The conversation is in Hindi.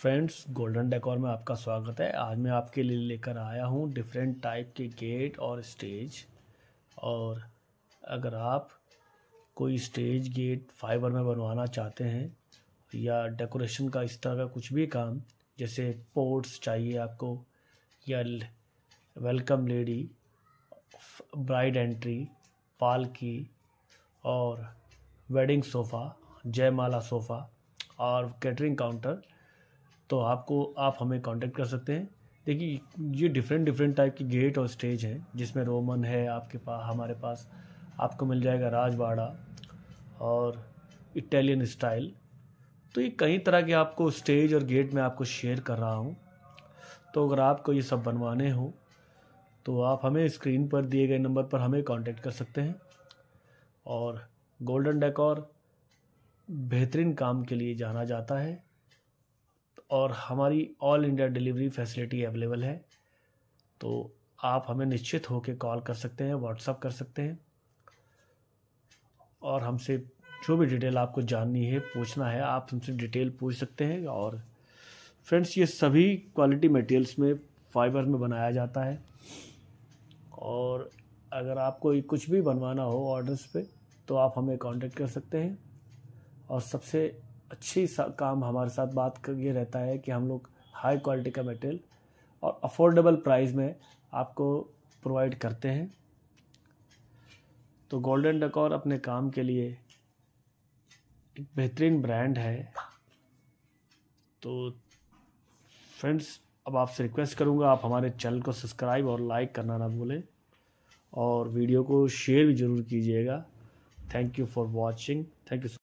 फ्रेंड्स गोल्डन डेकोर में आपका स्वागत है आज मैं आपके लिए लेकर आया हूँ डिफरेंट टाइप के गेट और स्टेज और अगर आप कोई स्टेज गेट फाइबर में बनवाना चाहते हैं या डेकोरेशन का इस तरह का कुछ भी काम जैसे पोर्ट्स चाहिए आपको या वेलकम लेडी ब्राइड एंट्री पालकी और वेडिंग सोफ़ा जयमाला सोफ़ा और कैटरिंग काउंटर तो आपको आप हमें कांटेक्ट कर सकते हैं देखिए ये डिफरेंट डिफरेंट टाइप की गेट और स्टेज हैं जिसमें रोमन है आपके पास हमारे पास आपको मिल जाएगा राजवाड़ा और इटालियन स्टाइल तो ये कई तरह के आपको स्टेज और गेट में आपको शेयर कर रहा हूँ तो अगर आपको ये सब बनवाने हो तो आप हमें स्क्रीन पर दिए गए नंबर पर हमें कांटेक्ट कर सकते हैं और गोल्डन डेकोर बेहतरीन काम के लिए जाना जाता है और हमारी all India delivery facility available है तो आप हमें निश्चित होकर कॉल कर सकते हैं व्हाट्सअप कर सकते हैं और हमसे जो भी डिटेल आपको जाननी है पूछना है आप हमसे डिटेल पूछ सकते हैं और फ्रेंड्स ये सभी क्वालिटी मटेरियल्स में फाइबर में बनाया जाता है और अगर आपको कुछ भी बनवाना हो ऑर्डर्स पे तो आप हमें कांटेक्ट कर सकते हैं और सबसे अच्छी काम हमारे साथ बात कर ये रहता है कि हम लोग हाई क्वालिटी का मटेरियल और अफोर्डेबल प्राइस में आपको प्रोवाइड करते हैं तो गोल्डन डकॉर अपने काम के लिए एक बेहतरीन ब्रांड है तो फ्रेंड्स अब आपसे रिक्वेस्ट करूंगा आप हमारे चैनल को सब्सक्राइब और लाइक करना ना भूलें और वीडियो को शेयर भी ज़रूर कीजिएगा thank you for watching thank you